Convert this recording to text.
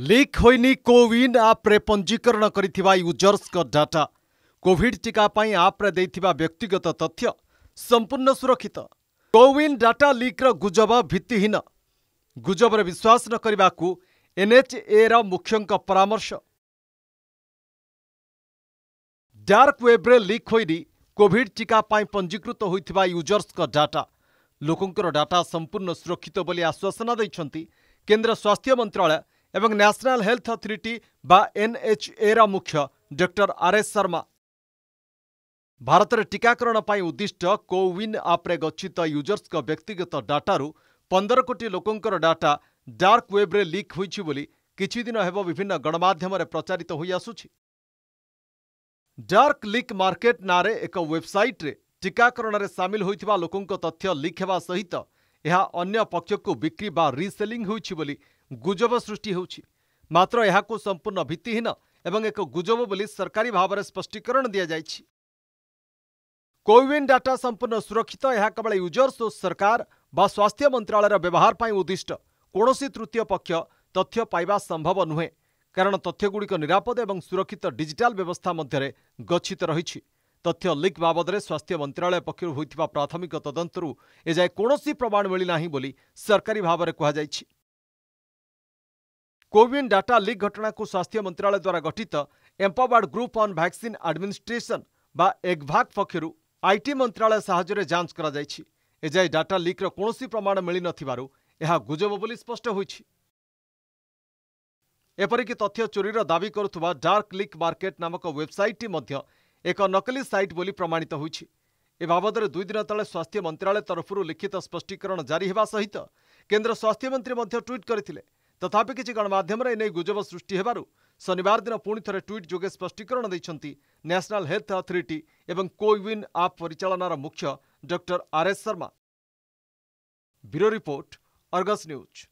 leak ହୋଇନି CoWIN ଆପ୍ରେ ପଞ୍ଜୀକରଣ କରିଥିବା ୟୁଜର୍ସଙ୍କ ଡାଟା କୋଭିଡ୍ ଟିକା ପାଇଁ ଆପ୍ରେ ଦେଇଥିବା ବ୍ୟକ୍ତିଗତ ତଥ୍ୟ ସମ୍ପୂର୍ଣ୍ଣ ସୁରକ୍ଷିତ କୋୱିନ୍ ଡାଟା ଲିକ୍ର ଗୁଜବ ଭିତ୍ତିହୀନ ଗୁଜବରେ ବିଶ୍ୱାସ ନ କରିବାକୁ ଏନ୍ଏଚ୍ଏର ମୁଖ୍ୟଙ୍କ ପରାମର୍ଶ ଡାର୍କ ୱେବ୍ରେ ଲିକ୍ ହୋଇନି କୋଭିଡ୍ ଟିକା ପାଇଁ ପଞ୍ଜୀକୃତ ହୋଇଥିବା ୟୁଜର୍ସଙ୍କ ଡାଟା ଲୋକଙ୍କର ଡାଟା ସମ୍ପୂର୍ଣ୍ଣ ସୁରକ୍ଷିତ ବୋଲି ଆଶ୍ୱାସନା ଦେଇଛନ୍ତି କେନ୍ଦ୍ର ସ୍ୱାସ୍ଥ୍ୟ ମନ୍ତ୍ରଣାଳୟ ଏବଂ ନ୍ୟାସନାଲ୍ ହେଲ୍ଥ ଅଥରିଟି ବା ଏନ୍ଏଚ୍ଏର ମୁଖ୍ୟ ଡକ୍ଟର ଆର୍ଏସ୍ ଶର୍ମା ଭାରତରେ ଟିକାକରଣ ପାଇଁ ଉଦ୍ଦିଷ୍ଟ କୋୱିନ୍ ଆପ୍ରେ ଗଚ୍ଛିତ ୟୁଜର୍ସଙ୍କ ବ୍ୟକ୍ତିଗତ ଡାଟାରୁ ପନ୍ଦର କୋଟି ଲୋକଙ୍କର ଡାଟା ଡାର୍କ ୱେବ୍ରେ ଲିକ୍ ହୋଇଛି ବୋଲି କିଛିଦିନ ହେବ ବିଭିନ୍ନ ଗଣମାଧ୍ୟମରେ ପ୍ରଚାରିତ ହୋଇଆସୁଛି ଡାର୍କ ଲିକ୍ ମାର୍କେଟ୍ ନାଁରେ ଏକ ୱେବ୍ସାଇଟ୍ରେ ଟିକାକରଣରେ ସାମିଲ ହୋଇଥିବା ଲୋକଙ୍କ ତଥ୍ୟ ଲିକ୍ ହେବା ସହିତ ଏହା ଅନ୍ୟ ପକ୍ଷକୁ ବିକ୍ରି ବା ରିସେଲିଂ ହୋଇଛି ବୋଲି ଗୁଜବ ସୃଷ୍ଟି ହେଉଛି ମାତ୍ର ଏହାକୁ ସମ୍ପୂର୍ଣ୍ଣ ଭିତ୍ତିହୀନ ଏବଂ ଏକ ଗୁଜବ ବୋଲି ସରକାରୀ ଭାବରେ ସ୍ପଷ୍ଟୀକରଣ ଦିଆଯାଇଛି କୋୱିନ୍ ଡାଟା ସମ୍ପୂର୍ଣ୍ଣ ସୁରକ୍ଷିତ ଏହା କେବଳ ୟୁଜର୍ସ ଓ ସରକାର ବା ସ୍ୱାସ୍ଥ୍ୟ ମନ୍ତ୍ରଣାଳୟର ବ୍ୟବହାର ପାଇଁ ଉଦ୍ଦିଷ୍ଟ କୌଣସି ତୃତୀୟ ପକ୍ଷ ତଥ୍ୟ ପାଇବା ସମ୍ଭବ ନୁହେଁ କାରଣ ତଥ୍ୟଗୁଡ଼ିକ ନିରାପଦ ଏବଂ ସୁରକ୍ଷିତ ଡିଜିଟାଲ୍ ବ୍ୟବସ୍ଥା ମଧ୍ୟରେ ଗଚ୍ଛିତ ରହିଛି ତଥ୍ୟ ଲିକ୍ ବାବଦରେ ସ୍ୱାସ୍ଥ୍ୟ ମନ୍ତ୍ରଣାଳୟ ପକ୍ଷରୁ ହୋଇଥିବା ପ୍ରାଥମିକ ତଦନ୍ତରୁ ଏଯାଏ କୌଣସି ପ୍ରମାଣ ମିଳିନାହିଁ ବୋଲି ସରକାରୀ ଭାବରେ କୁହାଯାଇଛି କୋୱିନ୍ ଡାଟା ଲିକ୍ ଘଟଣାକୁ ସ୍ୱାସ୍ଥ୍ୟ ମନ୍ତ୍ରଣାଳୟ ଦ୍ୱାରା ଗଠିତ empowered group on vaccine administration ବା ଏଗ୍ଭାକ୍ ପକ୍ଷରୁ ଆଇଟି ମନ୍ତ୍ରଣାଳୟ ସାହାଯ୍ୟରେ ଯାଞ୍ଚ କରାଯାଇଛି ଏଯାଏ ଡାଟା ଲିକ୍ର କୌଣସି ପ୍ରମାଣ ମିଳିନଥିବାରୁ ଏହା ଗୁଜବ ବୋଲି ସ୍ପଷ୍ଟ ହୋଇଛି ଏପରିକି ତଥ୍ୟ ଚୋରିର ଦାବି କରୁଥିବା ଡାର୍କ ଲିକ୍ ମାର୍କେଟ୍ ନାମକ ୱେବ୍ସାଇଟ୍ଟି ମଧ୍ୟ ଏକ ନକଲି ସାଇଟ୍ ବୋଲି ପ୍ରମାଣିତ ହୋଇଛି ଏ ବାବଦରେ ଦୁଇଦିନ ତଳେ ସ୍ୱାସ୍ଥ୍ୟ ମନ୍ତ୍ରଣାଳୟ ତରଫରୁ ଲିଖିତ ସ୍ପଷ୍ଟୀକରଣ ଜାରି ହେବା ସହିତ କେନ୍ଦ୍ର ସ୍ୱାସ୍ଥ୍ୟମନ୍ତ୍ରୀ ମଧ୍ୟ ଟ୍ୱିଟ୍ କରିଥିଲେ ତଥାପି କିଛି ଗଣମାଧ୍ୟମରେ ଏନେଇ ଗୁଜବ ସୃଷ୍ଟି ହେବାରୁ ଶନିବାର ଦିନ ପୁଣି ଥରେ ଟ୍ୱିଟ୍ ଯୋଗେ ସ୍ପଷ୍ଟୀକରଣ ଦେଇଛନ୍ତି ନ୍ୟାସନାଲ୍ ହେଲ୍ଥ ଅଥରିଟି ଏବଂ କୋୱିନ୍ ଆପ୍ ପରିଚାଳନାର ମୁଖ୍ୟ doctor R S Sharma bureau report Argus news